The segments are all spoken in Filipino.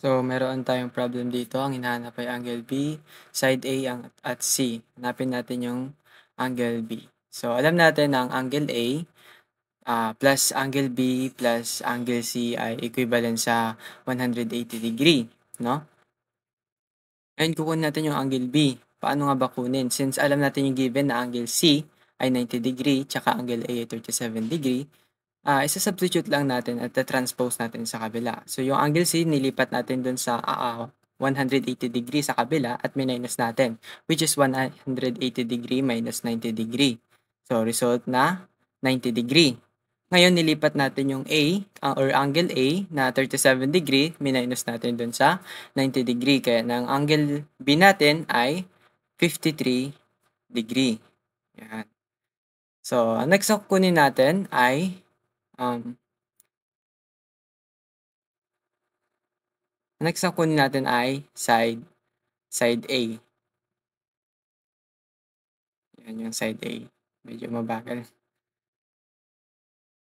So, meron tayong problem dito. Ang hinahanap ay angle B, side A ang, at C. Hanapin natin yung angle B. So, alam natin na ang angle A uh, plus angle B plus angle C ay equivalent sa 180 degree. No? Ngayon, kukunin natin yung angle B. Paano nga ba kunin? Since alam natin yung given na angle C ay 90 degree, tsaka angle A ay 37 degree, Ah, isa-substitute lang natin at ta-transpose natin sa kabila. So, yung angle C, nilipat natin dun sa ah, 180 degree sa kabila at minus natin, which is 180 degree minus 90 degree. So, result na 90 degree. Ngayon, nilipat natin yung A, uh, or angle A, na 37 degree, minus natin dun sa 90 degree. Kaya, ng angle B natin ay 53 degree. Yan. So, next kunin natin ay Um, next na kunin natin ay side side A. Yan yung side A. Medyo mabagal.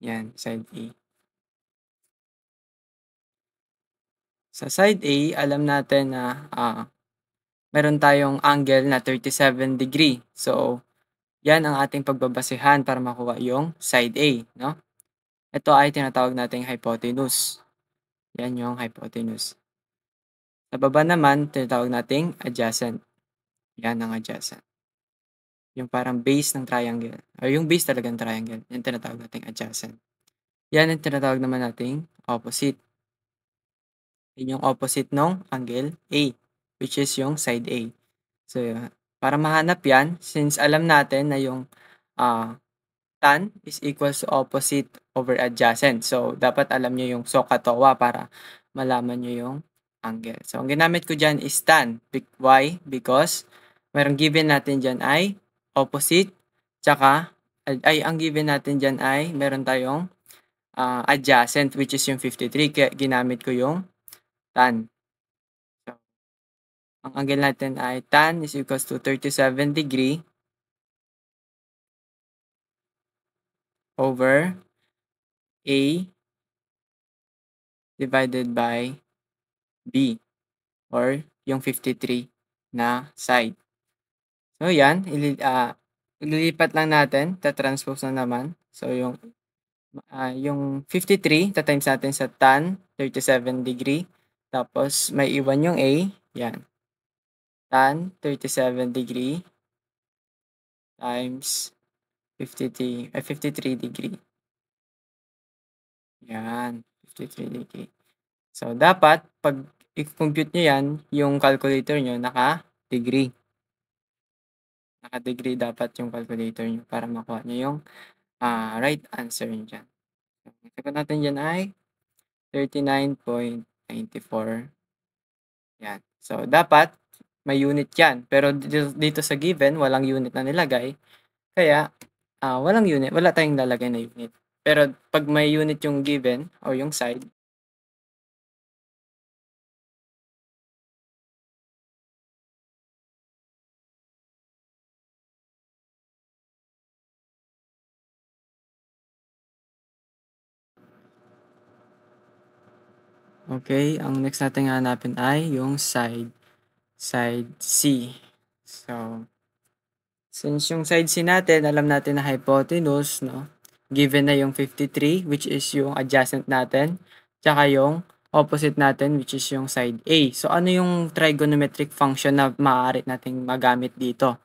Yan, side A. Sa side A, alam natin na uh, meron tayong angle na 37 degree. So, yan ang ating pagbabasehan para makuha yung side A, no? Ito ay tinatawag nating hypotenuse. Yan yung hypotenuse. Sa baba naman, tinatawag nating adjacent. Yan ang adjacent. Yung parang base ng triangle. O yung base talaga ng triangle. Yan tinatawag nating adjacent. Yan ang tinatawag naman nating opposite. Yan yung opposite ng angle A, which is yung side A. So, para mahanap yan, since alam natin na yung uh, tan is equals to opposite over adjacent. So, dapat alam nyo yung SOHCAHTOA para malaman nyo yung angle. So, ang ginamit ko dyan is tan. Why? Because merong given natin dyan ay opposite, tsaka, ay, ang given natin dyan ay meron tayong uh, adjacent, which is yung 53. Kaya ginamit ko yung tan. So, ang angle natin ay tan is equals to 37 degree over A divided by B or yung 53 na side. So, yan. Ili uh, ililipat lang natin. Tatranspose na naman. So, yung, uh, yung 53, tatimes natin sa tan, 37 degree. Tapos, may iwan yung A. Yan. Tan, 37 degree times 53, ay 53 degree. Yan, 53 degree. So, dapat, pag i-compute nyo yan, yung calculator nyo naka-degree. Naka-degree dapat yung calculator nyo para makuha nyo yung uh, right answer nyo dyan. So, sagot natin dyan ay 39.94. Yan. So, dapat may unit yan. Pero dito sa given, walang unit na nilagay. Kaya, ah, walang unit, wala tayong lalagay na unit. Pero pag may unit yung given o yung side, Okay, ang next natin hanapin ay yung side, side C. So, Since yung side C natin, alam natin na hypotenuse, no? Given na yung 53, which is yung adjacent natin, tsaka yung opposite natin, which is yung side A. So, ano yung trigonometric function na maaari nating magamit dito?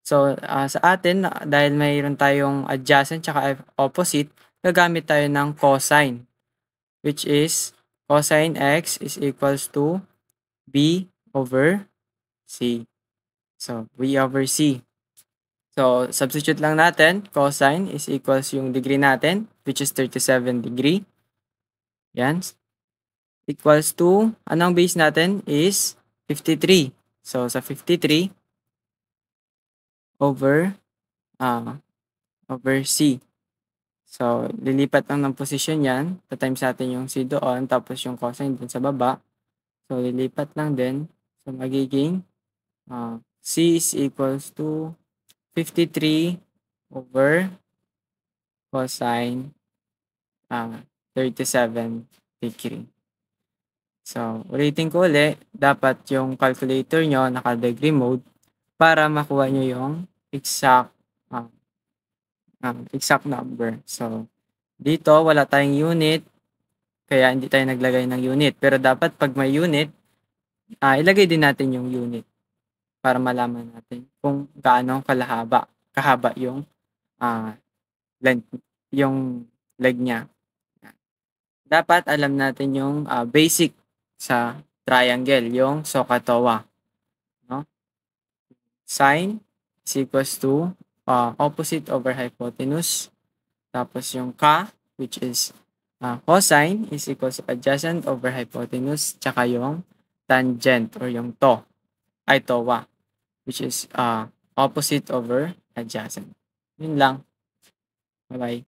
So, uh, sa atin, dahil mayroon tayong adjacent tsaka opposite, gagamit tayo ng cosine, which is cosine x is equals to b over c. So, b over c. So, substitute lang natin. Cosine is equals yung degree natin, which is 37 degree. Yan. Equals to, anong base natin is 53. So, sa 53 over uh, over C. So, lilipat lang ng position yan. Tatimes natin yung C doon, tapos yung cosine dun sa baba. So, lilipat lang din. So, magiging uh, C is equals to 53 over cosine uh, ah, 37 degree. So, ulitin ko ulit, dapat yung calculator nyo naka-degree mode para makuha nyo yung exact uh, um, exact number. So, dito wala tayong unit, kaya hindi tayo naglagay ng unit. Pero dapat pag may unit, uh, ilagay din natin yung unit para malaman natin kung gaano kalahaba kahaba yung uh, ah, length, yung leg niya. Dapat alam natin yung uh, basic sa triangle, yung SOHCAHTOA. No? Sine is equals to uh, opposite over hypotenuse. Tapos yung ka, which is uh, cosine, is equals to adjacent over hypotenuse. Tsaka yung tangent or yung to, ay towa which is uh, opposite over adjacent. Yun lang. Bye-bye.